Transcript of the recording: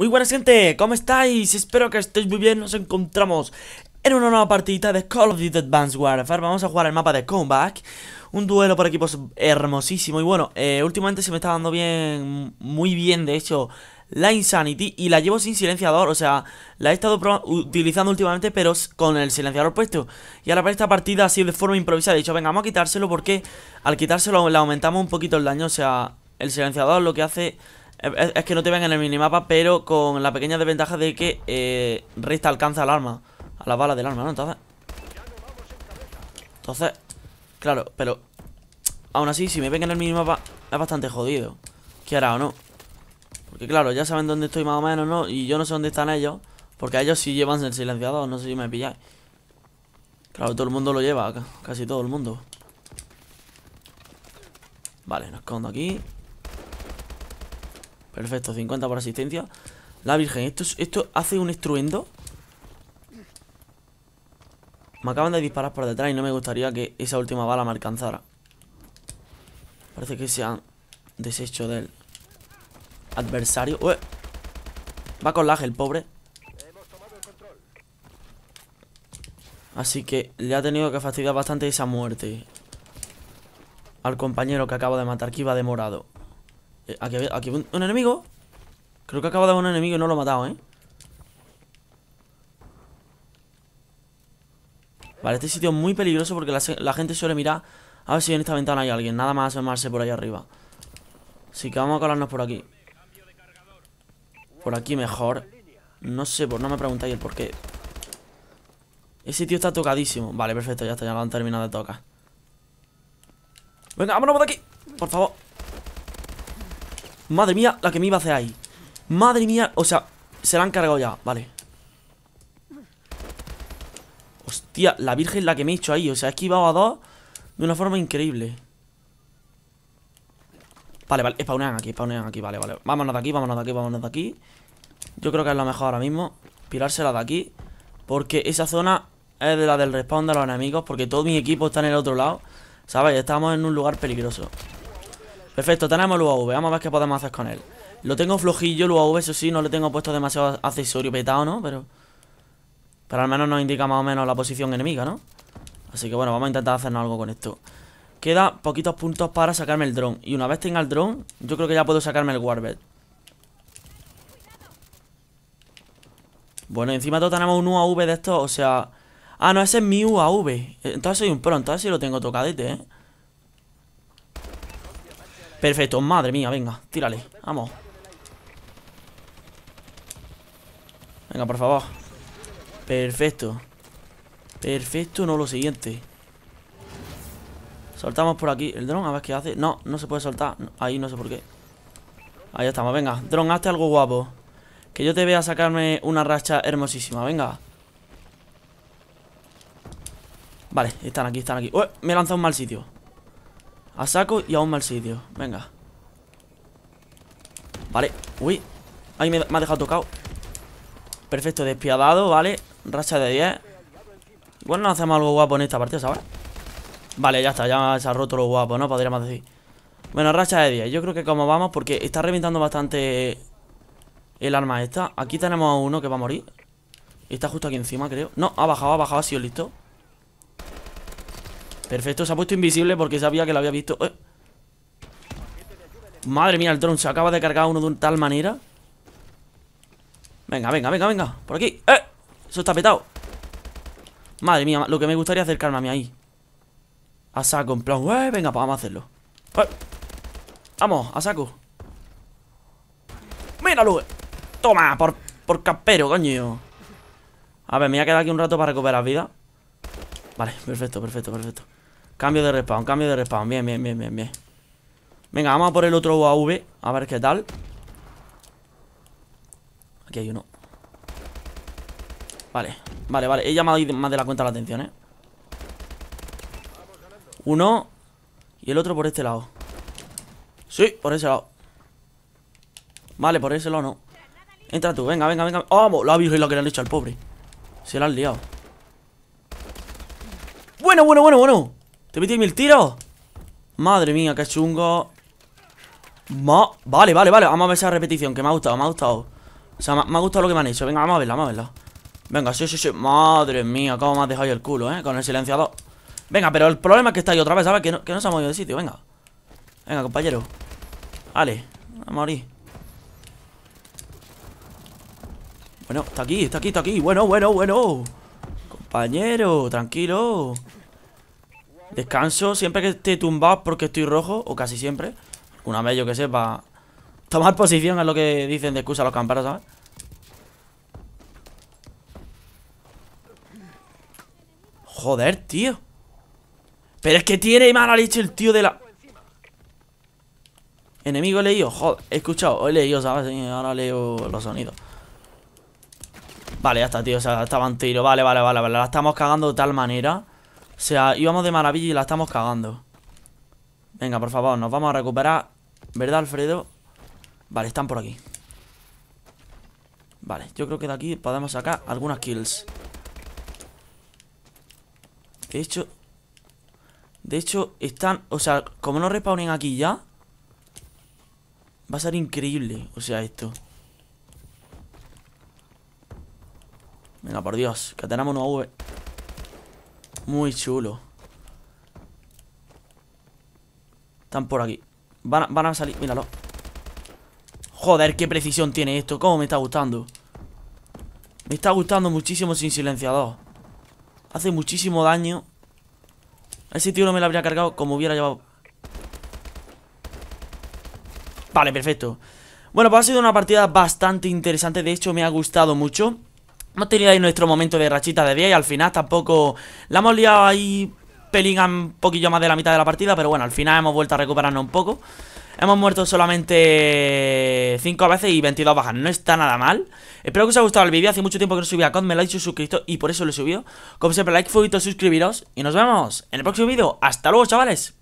Muy buenas gente, ¿cómo estáis? Espero que estéis muy bien, nos encontramos en una nueva partidita de Call of Duty Advanced Warfare Vamos a jugar el mapa de Comeback Un duelo por equipos hermosísimo Y bueno, eh, últimamente se me está dando bien, muy bien de hecho la Insanity Y la llevo sin silenciador, o sea, la he estado utilizando últimamente pero con el silenciador puesto Y ahora para esta partida así de forma improvisada he dicho, venga, vamos a quitárselo porque al quitárselo le aumentamos un poquito el daño O sea, el silenciador lo que hace es, que no te ven en el minimapa, pero con la pequeña desventaja de que eh, resta alcanza al arma, a las balas del arma, ¿no? Entonces, entonces, claro, pero aún así, si me ven en el minimapa, es bastante jodido. hará o no. Porque claro, ya saben dónde estoy más o menos, ¿no? Y yo no sé dónde están ellos, porque ellos sí llevan el silenciador, no sé si me pilláis. Claro, todo el mundo lo lleva, casi todo el mundo. Vale, nos escondo aquí. Perfecto, 50 por asistencia La virgen, esto, esto hace un estruendo Me acaban de disparar por detrás Y no me gustaría que esa última bala me alcanzara Parece que se han deshecho del adversario Va con lag el pobre Así que le ha tenido que fastidiar bastante esa muerte Al compañero que acabo de matar Que iba demorado eh, aquí hay un, enemigo Creo que acaba de haber un enemigo y no lo he matado, ¿eh? Vale, este sitio es muy peligroso porque la, gente suele mirar A ver si en esta ventana hay alguien Nada más asomarse por ahí arriba Así que vamos a colarnos por aquí Por aquí mejor No sé, pues no me preguntáis el por qué Ese sitio está tocadísimo Vale, perfecto, ya está, ya lo han terminado de tocar Venga, vámonos por aquí Por favor Madre mía, la que me iba a hacer ahí Madre mía, o sea, se la han cargado ya Vale Hostia, la virgen la que me he hecho ahí O sea, he esquivado a dos de una forma increíble Vale, vale, spawnean aquí, spawnean aquí, vale, vale Vámonos de aquí, vámonos de aquí, vámonos de aquí Yo creo que es lo mejor ahora mismo Pirársela de aquí Porque esa zona es de la del respawn de los enemigos Porque todo mi equipo está en el otro lado ¿Sabes? Estamos en un lugar peligroso Perfecto, tenemos el UAV, vamos a ver qué podemos hacer con él Lo tengo flojillo el UAV, eso sí, no le tengo puesto demasiado accesorio petado, ¿no? Pero pero al menos nos indica más o menos la posición enemiga, ¿no? Así que bueno, vamos a intentar hacernos algo con esto Queda poquitos puntos para sacarme el dron Y una vez tenga el dron, yo creo que ya puedo sacarme el warbed Bueno, encima todo tenemos un UAV de estos, o sea... Ah, no, ese es mi UAV Entonces soy un pro, entonces sí lo tengo tocadete, ¿eh? Perfecto, madre mía, venga, tírale, vamos Venga, por favor Perfecto Perfecto, no lo siguiente Soltamos por aquí el dron, a ver qué hace No, no se puede soltar, ahí no sé por qué Ahí estamos, venga, dron, hazte algo guapo Que yo te vea sacarme una racha hermosísima, venga Vale, están aquí, están aquí me he lanzado un mal sitio a saco y a un mal sitio Venga Vale, uy Ahí me, ha dejado tocado Perfecto, despiadado, vale Racha de 10 bueno no hacemos algo guapo en esta partida, ¿sabes? Vale, ya está, ya se ha roto lo guapo, ¿no? Podríamos decir Bueno, racha de 10 Yo creo que como vamos, porque está reventando bastante El arma esta Aquí tenemos a uno que va a morir Está justo aquí encima, creo No, ha bajado, ha bajado, ha sido listo Perfecto, se ha puesto invisible porque sabía que lo había visto eh. Madre mía, el drone se acaba de cargar uno de tal manera Venga, venga, venga, venga Por aquí, eh, Eso está petado Madre mía, lo que me gustaría es acercarme a mí ahí A saco, en plan, eh, Venga, pues vamos a hacerlo Vamos, a saco Mira, Luz Toma, por, por capero, coño A ver, me voy a quedar aquí un rato para recuperar vida Vale, perfecto, perfecto, perfecto Cambio de respawn, cambio de respawn. Bien, bien, bien, bien, bien. Venga, vamos a por el otro UAV. A ver qué tal. Aquí hay uno. Vale, vale, vale. He llamado más de la cuenta la atención, ¿eh? Uno. Y el otro por este lado. Sí, por ese lado. Vale, por ese lado no. Entra tú, venga, venga, venga. ¡Oh, ¡Vamos! lo visto y lo que le han hecho al pobre. Se lo han liado. Bueno, bueno, bueno, bueno. ¿Te metí mil tiros? Madre mía, qué chungo Vale, vale, vale Vamos a ver esa repetición Que me ha gustado, me ha gustado O sea, me, ha gustado lo que me han hecho Venga, vamos a verla, vamos a verla Venga, sí, sí, sí Madre mía, cómo me has dejado yo el culo, eh Con el silenciador Venga, pero el problema es que está ahí otra vez, ¿sabes? Que no, que no se ha movido de sitio, venga Venga, compañero Vale, a morir Bueno, está aquí, está aquí, está aquí Bueno, bueno, bueno Compañero, tranquilo Descanso siempre que esté tumbado porque estoy rojo, o casi siempre. Una vez, yo que sé, tomar posición es lo que dicen de excusa los camperos, ¿sabes? Joder, tío. Pero es que tiene mal leche el tío de la... Enemigo he leído, joder, he escuchado, he leído, ¿sabes? Ahora leo los sonidos. Vale, ya está, tío, o sea, en tiro, vale, vale, vale, vale, la estamos cagando de tal manera o sea, íbamos de maravilla y la estamos cagando Venga, por favor, nos vamos a recuperar ¿Verdad, Alfredo? Vale, están por aquí Vale, yo creo que de aquí podemos sacar algunas kills De hecho De hecho, están O sea, como no respawnen aquí ya Va a ser increíble O sea, esto Venga, por Dios, que tenemos una V muy chulo. Están por aquí. Van a, salir, míralo. Joder, qué precisión tiene esto. Cómo me está gustando. Me está gustando muchísimo sin silenciador. Hace muchísimo daño. Ese tío no me lo habría cargado como hubiera llevado. Vale, perfecto. Bueno, pues ha sido una partida bastante interesante. De hecho, me ha gustado mucho. Hemos tenido ahí nuestro momento de rachita de día y al final tampoco la hemos liado ahí peligan un poquillo más de la mitad de la partida, pero bueno, al final hemos vuelto a recuperarnos un poco. Hemos muerto solamente 5 veces y 22 bajas, no está nada mal. Espero que os haya gustado el vídeo, hace mucho tiempo que no subía con me lo ha suscrito y por eso lo he subido. Como siempre, like, fueguito, suscribiros y nos vemos en el próximo vídeo. ¡Hasta luego, chavales!